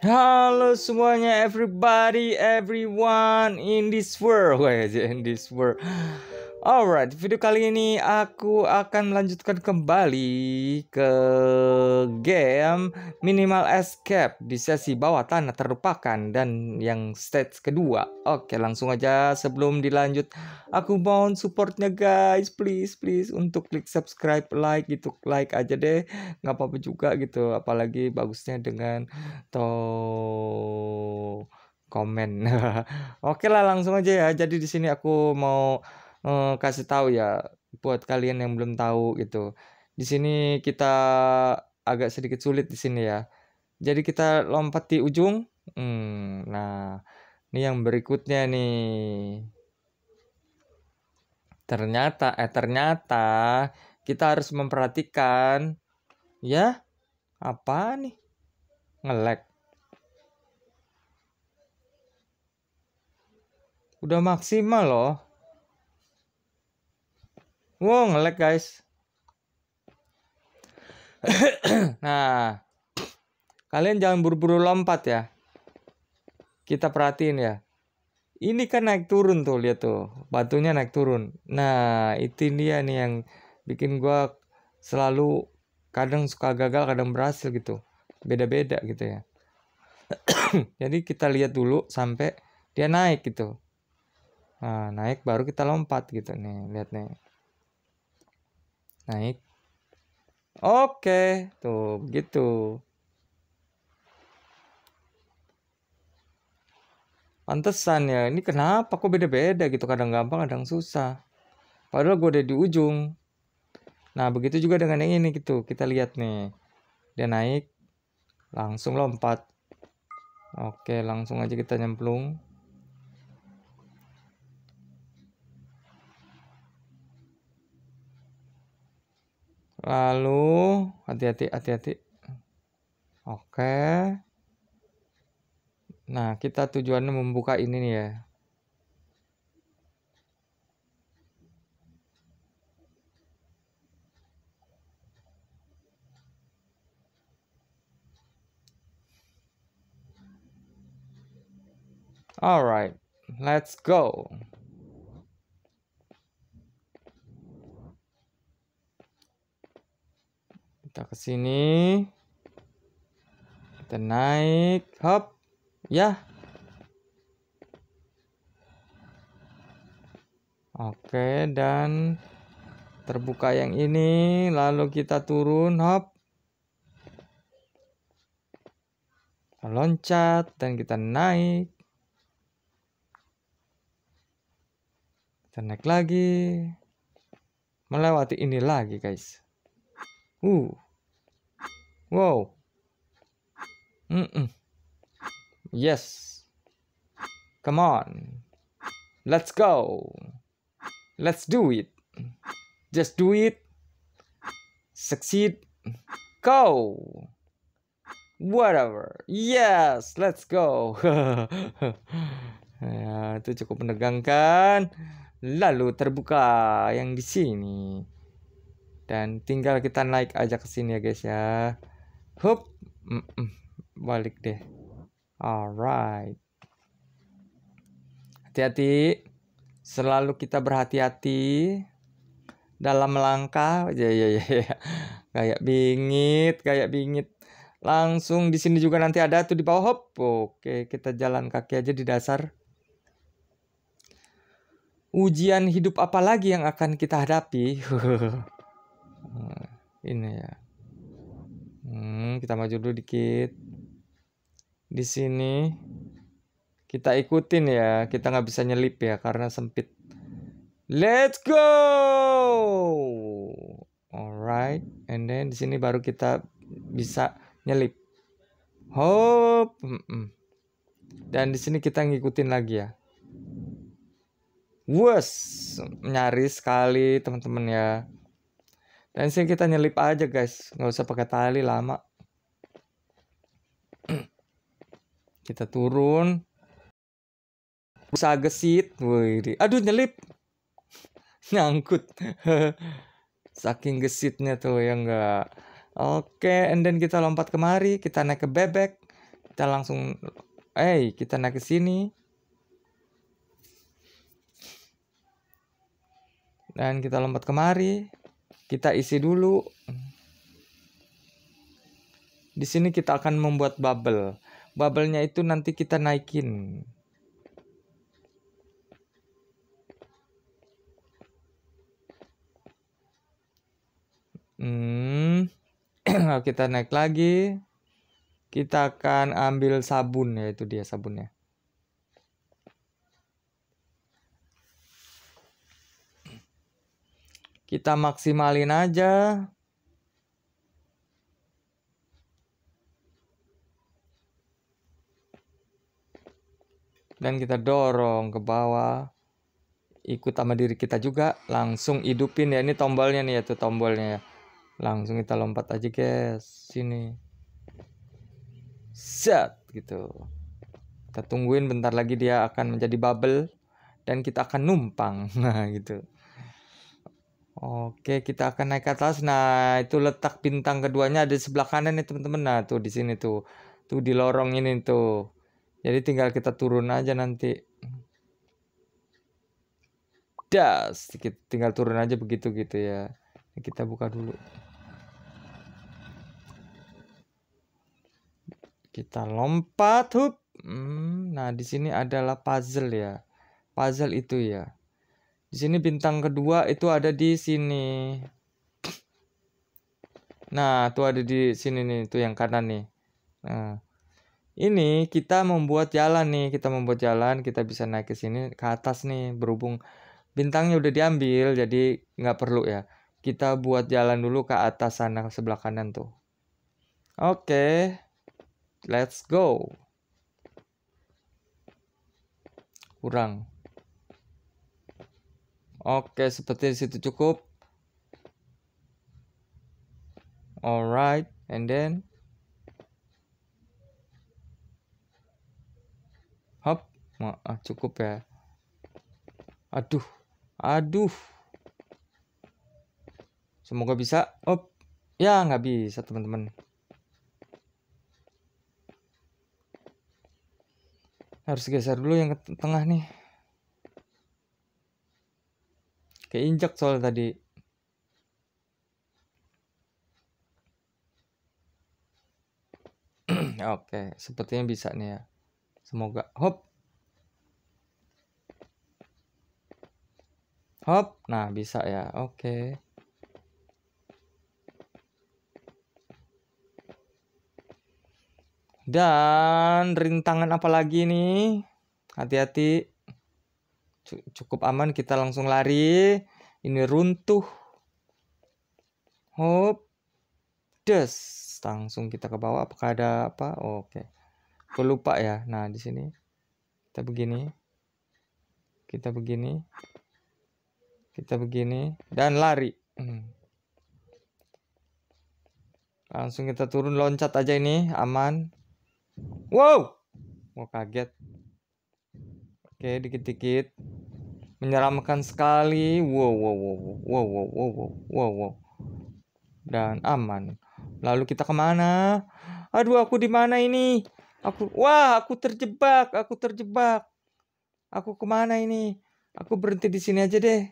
Halo semuanya, everybody, everyone in this world, in this world. Alright, video kali ini aku akan melanjutkan kembali ke game Minimal Escape di sesi bawah tanah terlupakan dan yang stage kedua. Oke, langsung aja sebelum dilanjut, aku mohon supportnya guys, please please untuk klik subscribe, like gitu, like aja deh, nggak apa-apa juga gitu, apalagi bagusnya dengan to komen. Oke lah langsung aja ya. Jadi di sini aku mau uh, kasih tahu ya buat kalian yang belum tahu gitu. Di sini kita agak sedikit sulit di sini ya. Jadi kita lompat di ujung. Hmm, nah, ini yang berikutnya nih. Ternyata eh ternyata kita harus memperhatikan ya apa nih? Ngelek. Udah maksimal loh. Wow, ngelek guys. nah, kalian jangan buru-buru lompat ya. Kita perhatiin ya. Ini kan naik turun tuh, lihat tuh. Batunya naik turun. Nah, itu dia nih yang bikin gua selalu kadang suka gagal, kadang berhasil gitu. Beda-beda gitu ya. Jadi kita lihat dulu sampai dia naik gitu. Nah, naik baru kita lompat gitu nih, lihat nih naik oke tuh begitu Pantesan ya, ini kenapa kok beda-beda gitu, kadang gampang, kadang susah. Padahal gue udah di ujung. Nah, begitu juga dengan yang ini gitu, kita lihat nih. Dia naik, langsung lompat. Oke, langsung aja kita nyemplung. lalu hati-hati hati-hati oke nah kita tujuannya membuka ini nih ya Alright, let's go. Kita ke sini. Kita naik. Hop. Ya. Oke, dan terbuka yang ini, lalu kita turun, hop. Loncat dan kita naik. Kita naik lagi. Melewati ini lagi, guys. Uh. Wow. Mm -mm. Yes. Come on. Let's go. Let's do it. Just do it. Succeed. Go. Whatever. Yes, let's go. ya, itu cukup menegangkan. Lalu terbuka yang di sini dan tinggal kita naik aja ke sini ya guys ya hop balik deh alright hati-hati selalu kita berhati-hati dalam melangkah ya ya ya, ya. kayak bingit kayak bingit langsung di sini juga nanti ada tuh di bawah hop oke kita jalan kaki aja di dasar ujian hidup apa lagi yang akan kita hadapi Eh, ini ya hmm, kita maju dulu dikit di sini kita ikutin ya kita nggak bisa nyelip ya karena sempit let's go alright and then di sini baru kita bisa nyelip hop dan di sini kita ngikutin lagi ya Wes, nyaris sekali teman-teman ya. Dan sih kita nyelip aja guys, nggak usah pakai tali lama. kita turun. Usaha gesit, woi, aduh nyelip, nyangkut. Saking gesitnya tuh ya enggak. Oke, okay, and then kita lompat kemari, kita naik ke bebek, kita langsung, eh, hey, kita naik ke sini. Dan kita lompat kemari, kita isi dulu. Di sini kita akan membuat bubble. Bubble-nya itu nanti kita naikin. Hmm. kita naik lagi. Kita akan ambil sabun ya itu dia sabunnya. kita maksimalin aja dan kita dorong ke bawah ikut sama diri kita juga langsung hidupin ya ini tombolnya nih ya tuh tombolnya ya langsung kita lompat aja guys sini set gitu kita tungguin bentar lagi dia akan menjadi bubble dan kita akan numpang nah gitu Oke, kita akan naik ke atas. Nah, itu letak bintang keduanya ada di sebelah kanan nih teman-teman. Nah, tuh di sini tuh. Tuh di lorong ini tuh. Jadi tinggal kita turun aja nanti. Das, sedikit tinggal turun aja begitu gitu ya. Kita buka dulu. Kita lompat, hup. Hmm, nah, di sini adalah puzzle ya. Puzzle itu ya. Di sini bintang kedua itu ada di sini. Nah, itu ada di sini nih, itu yang kanan nih. Nah, ini kita membuat jalan nih, kita membuat jalan, kita bisa naik ke sini ke atas nih, berhubung bintangnya udah diambil, jadi nggak perlu ya. Kita buat jalan dulu ke atas sana ke sebelah kanan tuh. Oke, okay, let's go. Kurang. Oke, seperti di situ cukup. Alright, and then Hop, maaf ah, cukup ya. Aduh, aduh. Semoga bisa. Hop. Ya, nggak bisa, teman-teman. Harus geser dulu yang ke tengah nih. keinjak soal tadi Oke, sepertinya bisa nih ya. Semoga. Hop. Hop. Nah, bisa ya. Oke. Dan rintangan apa lagi nih? Hati-hati cukup aman kita langsung lari ini runtuh hop des langsung kita ke bawah apakah ada apa oh, oke okay. lupa ya nah di sini kita begini kita begini kita begini dan lari hmm. langsung kita turun loncat aja ini aman wow mau kaget Oke, dikit-dikit. Menyeramkan sekali. Wow, wow, wow, wow, wow, wow, wow, wow, wow. Dan aman. Lalu kita kemana? Aduh, aku di mana ini? Aku, wah, aku terjebak, aku terjebak. Aku kemana ini? Aku berhenti di sini aja deh.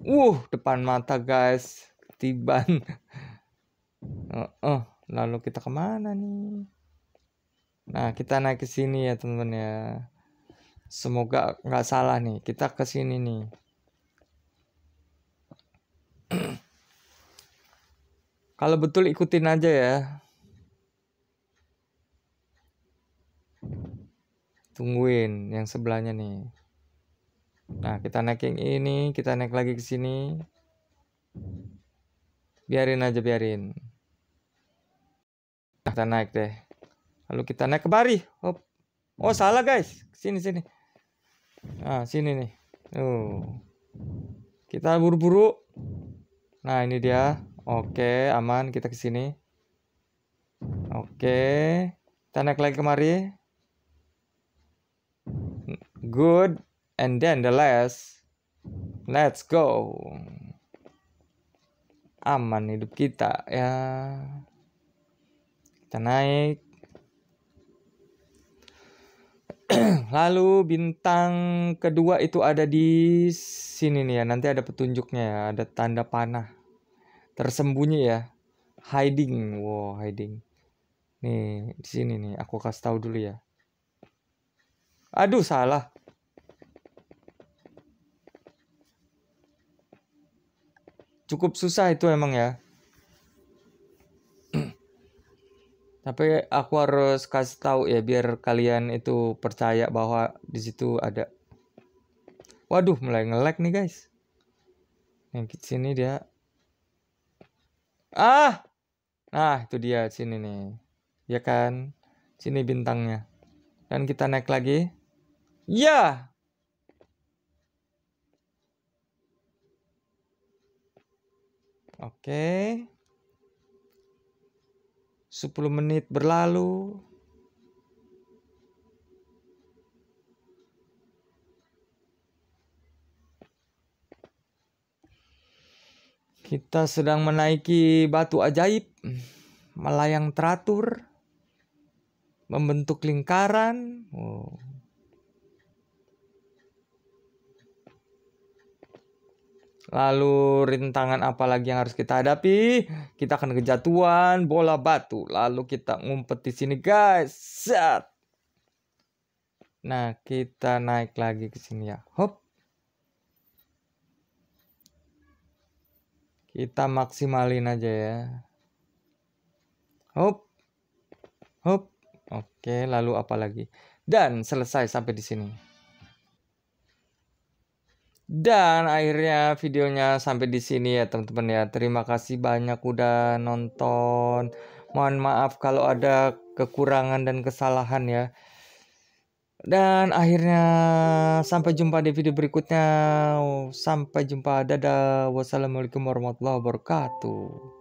uh depan mata guys, tiban. Uh, uh, lalu kita kemana nih? Nah, kita naik ke sini ya, teman-teman ya. Semoga nggak salah nih. Kita ke sini nih. Kalau betul ikutin aja ya. Tungguin yang sebelahnya nih. Nah, kita naik yang ini, kita naik lagi ke sini. Biarin aja, biarin. Nah, kita naik deh. Lalu kita naik ke bari. Oh, oh salah guys. Sini sini. Nah, sini nih. Oh. Kita buru-buru. Nah, ini dia. Oke, aman kita ke sini. Oke. Kita naik lagi kemari. Good. And then the last. Let's go. Aman hidup kita ya. Kita naik lalu bintang kedua itu ada di sini nih ya. Nanti ada petunjuknya ya. Ada tanda panah. Tersembunyi ya. Hiding. Wow, hiding. Nih, di sini nih. Aku kasih tahu dulu ya. Aduh, salah. Cukup susah itu emang ya. tapi aku harus kasih tahu ya biar kalian itu percaya bahwa di situ ada waduh mulai ngelek nih guys yang sini dia ah nah itu dia sini nih ya kan sini bintangnya dan kita naik lagi ya oke okay. 10 menit berlalu. Kita sedang menaiki batu ajaib, melayang teratur, membentuk lingkaran. Oh. Lalu rintangan apa lagi yang harus kita hadapi? Kita akan kejatuhan bola batu. Lalu kita ngumpet di sini guys. Set. Nah, kita naik lagi ke sini ya. Hop. Kita maksimalin aja ya. Hop. Hop. Oke, lalu apa lagi? Dan selesai sampai di sini. Dan akhirnya videonya sampai di sini ya teman-teman ya. Terima kasih banyak udah nonton. Mohon maaf kalau ada kekurangan dan kesalahan ya. Dan akhirnya sampai jumpa di video berikutnya. Sampai jumpa. Dadah. Wassalamualaikum warahmatullahi wabarakatuh.